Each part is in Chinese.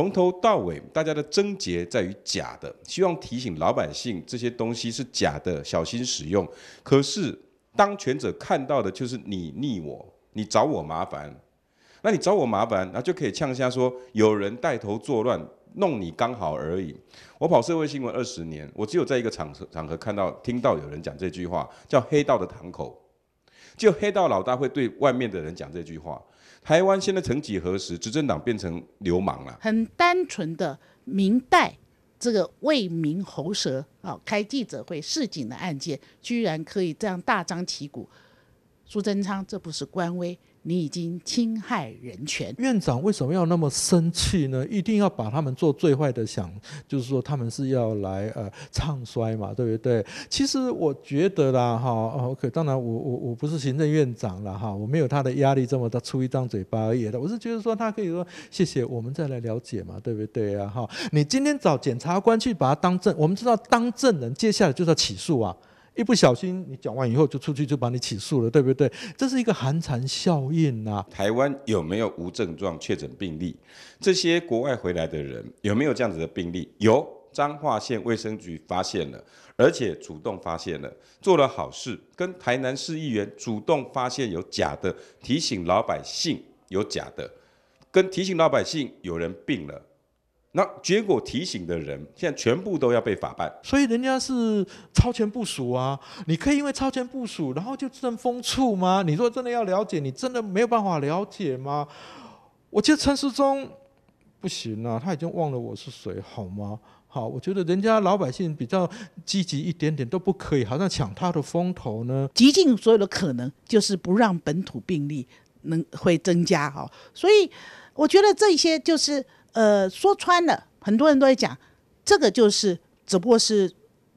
从头到尾，大家的症结在于假的，希望提醒老百姓这些东西是假的，小心使用。可是当权者看到的就是你逆我，你找我麻烦，那你找我麻烦，那就可以呛下说有人带头作乱，弄你刚好而已。我跑社会新闻二十年，我只有在一个场场合看到听到有人讲这句话，叫黑道的堂口。就黑道老大会对外面的人讲这句话，台湾现在曾几何时，执政党变成流氓了？很单纯的明代这个为民喉舌啊，开记者会示警的案件，居然可以这样大张旗鼓，苏贞昌这不是官威。你已经侵害人权，院长为什么要那么生气呢？一定要把他们做最坏的想，就是说他们是要来呃唱衰嘛，对不对？其实我觉得啦，哈，OK，当然我我我不是行政院长了哈，我没有他的压力这么大，出一张嘴巴而已的。我是觉得说他可以说谢谢，我们再来了解嘛，对不对呀？哈，你今天找检察官去把他当证，我们知道当证人，接下来就是要起诉啊。一不小心，你讲完以后就出去，就把你起诉了，对不对？这是一个寒蝉效应呐。台湾有没有无症状确诊病例？这些国外回来的人有没有这样子的病例？有，彰化县卫生局发现了，而且主动发现了，做了好事，跟台南市议员主动发现有假的，提醒老百姓有假的，跟提醒老百姓有人病了。那结果提醒的人，现在全部都要被法办，所以人家是超前部署啊！你可以因为超前部署，然后就封处吗？你说真的要了解，你真的没有办法了解吗？我觉得陈世忠不行啊，他已经忘了我是谁，好吗？好，我觉得人家老百姓比较积极一点点都不可以，好像抢他的风头呢，极尽所有的可能，就是不让本土病例能会增加啊！所以我觉得这些就是。呃，说穿了，很多人都在讲，这个就是只不过是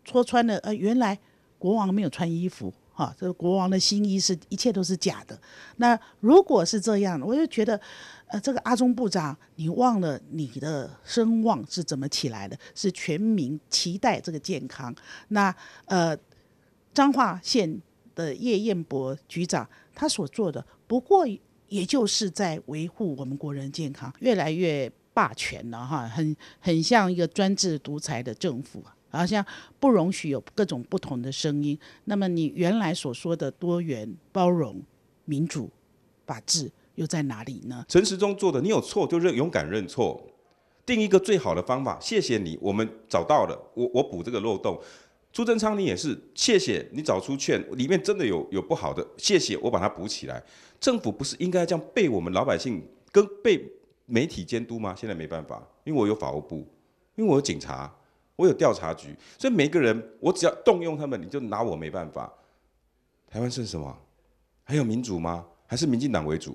说穿了。呃，原来国王没有穿衣服，哈，这国王的新衣是，一切都是假的。那如果是这样，我就觉得，呃，这个阿中部长，你忘了你的声望是怎么起来的？是全民期待这个健康。那呃，彰化县的叶燕博局长，他所做的不过也就是在维护我们国人健康，越来越。霸权了哈，很很像一个专制独裁的政府，好像不容许有各种不同的声音。那么你原来所说的多元、包容、民主、法治又在哪里呢？陈时中做的，你有错就认，勇敢认错，定一个最好的方法。谢谢你，我们找到了，我我补这个漏洞。朱振昌，你也是，谢谢，你找出券里面真的有有不好的，谢谢，我把它补起来。政府不是应该这样被我们老百姓跟被。媒体监督吗？现在没办法，因为我有法务部，因为我有警察，我有调查局，所以每个人，我只要动用他们，你就拿我没办法。台湾是什么？还有民主吗？还是民进党为主？